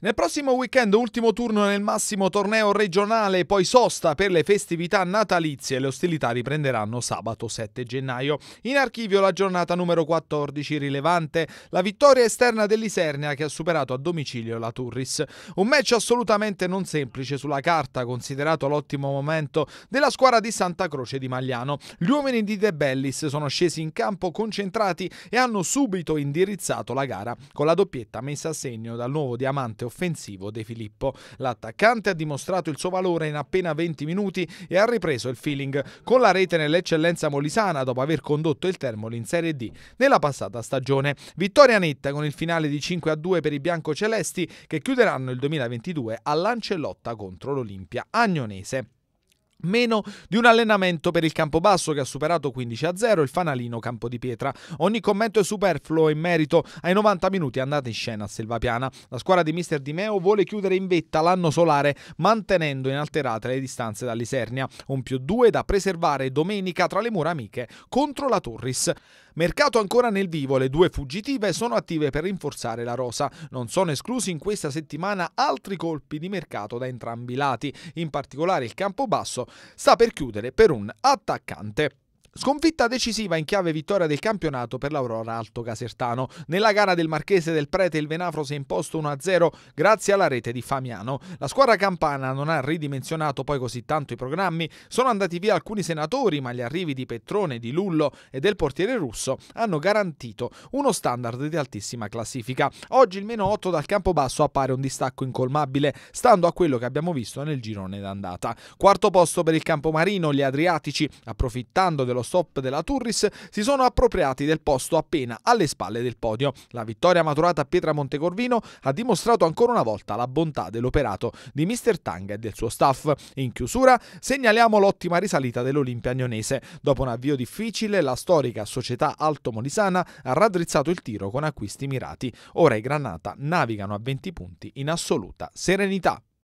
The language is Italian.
Nel prossimo weekend ultimo turno nel massimo torneo regionale poi sosta per le festività natalizie. Le ostilità riprenderanno sabato 7 gennaio. In archivio la giornata numero 14 rilevante, la vittoria esterna dell'Isernia che ha superato a domicilio la Turris. Un match assolutamente non semplice sulla carta, considerato l'ottimo momento della squadra di Santa Croce di Magliano. Gli uomini di De Bellis sono scesi in campo concentrati e hanno subito indirizzato la gara con la doppietta messa a segno dal nuovo diamante offensivo De Filippo. L'attaccante ha dimostrato il suo valore in appena 20 minuti e ha ripreso il feeling con la rete nell'eccellenza molisana dopo aver condotto il Termoli in Serie D nella passata stagione. Vittoria netta con il finale di 5 a 2 per i biancocelesti che chiuderanno il 2022 Lancellotta contro l'Olimpia Agnonese. Meno di un allenamento per il Campobasso che ha superato 15 a 0 il fanalino Campo di Pietra. Ogni commento è superfluo in merito ai 90 minuti andati in scena a Selvapiana. La squadra di Mister Di Meo vuole chiudere in vetta l'anno solare mantenendo inalterate le distanze dall'Isernia. Un più due da preservare domenica tra le mura amiche contro la Turris. Mercato ancora nel vivo, le due fuggitive sono attive per rinforzare la rosa. Non sono esclusi in questa settimana altri colpi di mercato da entrambi i lati, in particolare il campo basso sta per chiudere per un attaccante. Sconfitta decisiva in chiave vittoria del campionato per l'Aurora Alto Casertano. Nella gara del Marchese del Prete il Venafro si è imposto 1-0 grazie alla rete di Famiano. La squadra campana non ha ridimensionato poi così tanto i programmi, sono andati via alcuni senatori ma gli arrivi di Petrone, di Lullo e del portiere russo hanno garantito uno standard di altissima classifica. Oggi il meno 8 dal campo basso appare un distacco incolmabile, stando a quello che abbiamo visto nel girone d'andata. Quarto posto per il campo marino, gli Adriatici, approfittando dello stop della Turris si sono appropriati del posto appena alle spalle del podio. La vittoria maturata a Pietra Montecorvino ha dimostrato ancora una volta la bontà dell'operato di Mr. Tang e del suo staff. In chiusura segnaliamo l'ottima risalita dell'Olimpia Agnonese. Dopo un avvio difficile la storica società Alto Molisana ha raddrizzato il tiro con acquisti mirati. Ora i Granata navigano a 20 punti in assoluta serenità.